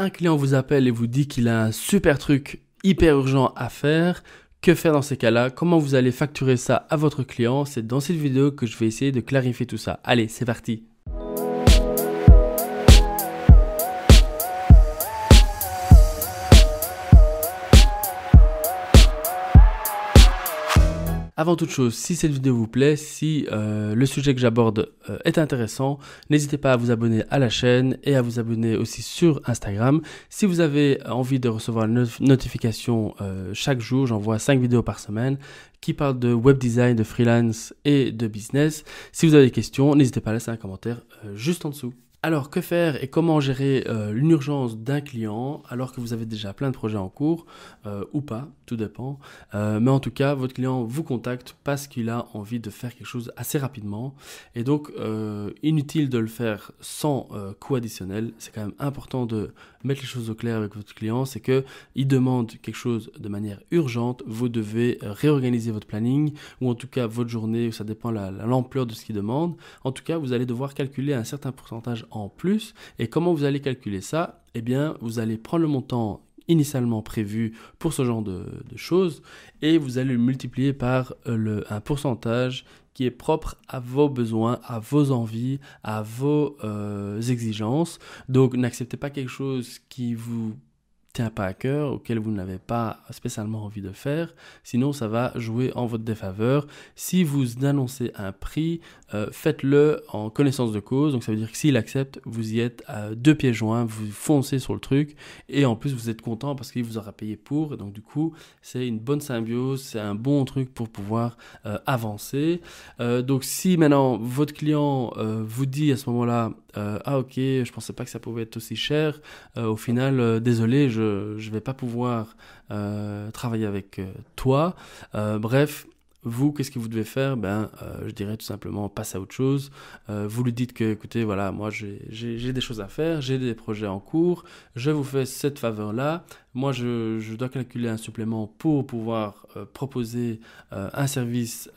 un client vous appelle et vous dit qu'il a un super truc hyper urgent à faire, que faire dans ces cas-là Comment vous allez facturer ça à votre client C'est dans cette vidéo que je vais essayer de clarifier tout ça. Allez, c'est parti Avant toute chose, si cette vidéo vous plaît, si euh, le sujet que j'aborde euh, est intéressant, n'hésitez pas à vous abonner à la chaîne et à vous abonner aussi sur Instagram. Si vous avez euh, envie de recevoir une notification chaque jour, j'envoie 5 vidéos par semaine qui parlent de web design, de freelance et de business. Si vous avez des questions, n'hésitez pas à laisser un commentaire juste en dessous. Alors, que faire et comment gérer une euh, urgence d'un client alors que vous avez déjà plein de projets en cours euh, ou pas, tout dépend. Euh, mais en tout cas, votre client vous contacte parce qu'il a envie de faire quelque chose assez rapidement. Et donc, inutile de le faire sans coût additionnel. C'est quand même important de mettre les choses au clair avec votre client. C'est que il demande quelque chose de manière urgente. Vous devez réorganiser votre planning ou en tout cas votre journée. Ça dépend l'ampleur de ce qu'il demande. En tout cas, vous allez devoir calculer un certain pourcentage en plus. Et comment vous allez calculer ça Eh bien, vous allez prendre le montant initialement prévu pour ce genre de, choses et vous allez le multiplier par euh, le, un pourcentage qui est propre à vos besoins, à vos envies, à vos euh, exigences. Donc n'acceptez pas quelque chose qui vous tient pas à cœur, auquel vous n'avez pas spécialement envie de faire. Sinon, ça va jouer en votre défaveur. Si vous annoncez un prix, euh, faites-le en connaissance de cause. Donc ça veut dire que s'il accepte, vous y êtes à deux pieds joints, vous foncez sur le truc et en plus vous êtes content parce qu'il vous aura payé pour. donc du coup, c'est une bonne symbiose, c'est un bon truc pour pouvoir euh, avancer. Euh, donc si maintenant votre client vous dit à ce moment-là, ah ok, je pensais pas que ça pouvait être aussi cher, au final, désolé, je je ne vais pas pouvoir euh, travailler avec euh, toi. Euh, bref, vous, qu'est-ce que vous devez faire Ben, je dirais tout simplement, passe à autre chose. vous lui dites que, écoutez, voilà, moi j'ai des choses à faire, j'ai des projets en cours, je vous fais cette faveur-là. Moi, je, dois calculer un supplément pour pouvoir proposer un service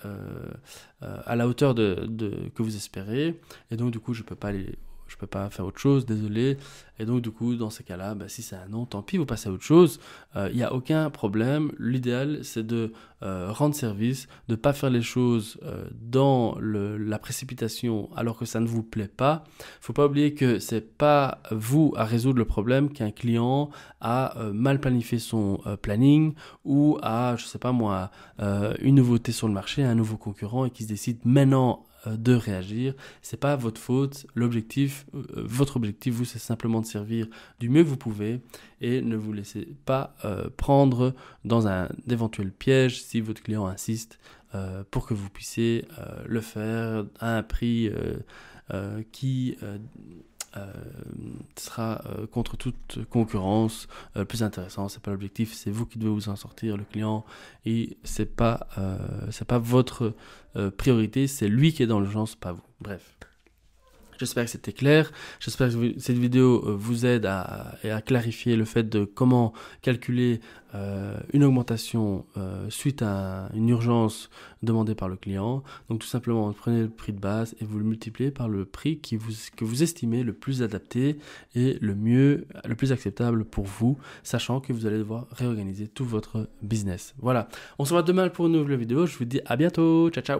à la hauteur de, que vous espérez. Et donc, du coup, je ne peux pas aller je peux pas faire autre chose, désolé. Et donc, du coup, dans ces cas-là, bah, si c'est un non, tant pis, vous passez à autre chose. Il euh, n'y a aucun problème. L'idéal, c'est de euh, rendre service, de ne pas faire les choses euh, dans la précipitation alors que ça ne vous plaît pas. faut pas oublier que c'est pas vous à résoudre le problème qu'un client a mal planifié son planning ou a, je sais pas moi, une nouveauté sur le marché, un nouveau concurrent et qui se décide maintenant euh, de réagir. C'est pas votre faute. L'objectif, euh, votre objectif, vous, c'est simplement de servir du mieux que vous pouvez et ne vous laissez pas euh, prendre dans un éventuel piège si votre client insiste pour que vous puissiez le faire à un prix qui euh, sera euh, contre toute concurrence euh, plus intéressant. C'est pas l'objectif, c'est vous qui devez vous en sortir, le client, et c'est pas c'est pas votre priorité, c'est lui qui est dans l'urgence, pas vous. Bref. J'espère que c'était clair. J'espère que cette vidéo euh, vous aide à, clarifier le fait de comment calculer euh, une augmentation euh, suite à une urgence demandée par le client. Donc tout simplement, prenez le prix de base et vous le multipliez par le prix que vous estimez le plus adapté et le mieux, le plus acceptable pour vous, sachant que vous allez devoir réorganiser tout votre business. Voilà. On se voit demain pour une nouvelle vidéo. Je vous dis à bientôt. Ciao, ciao.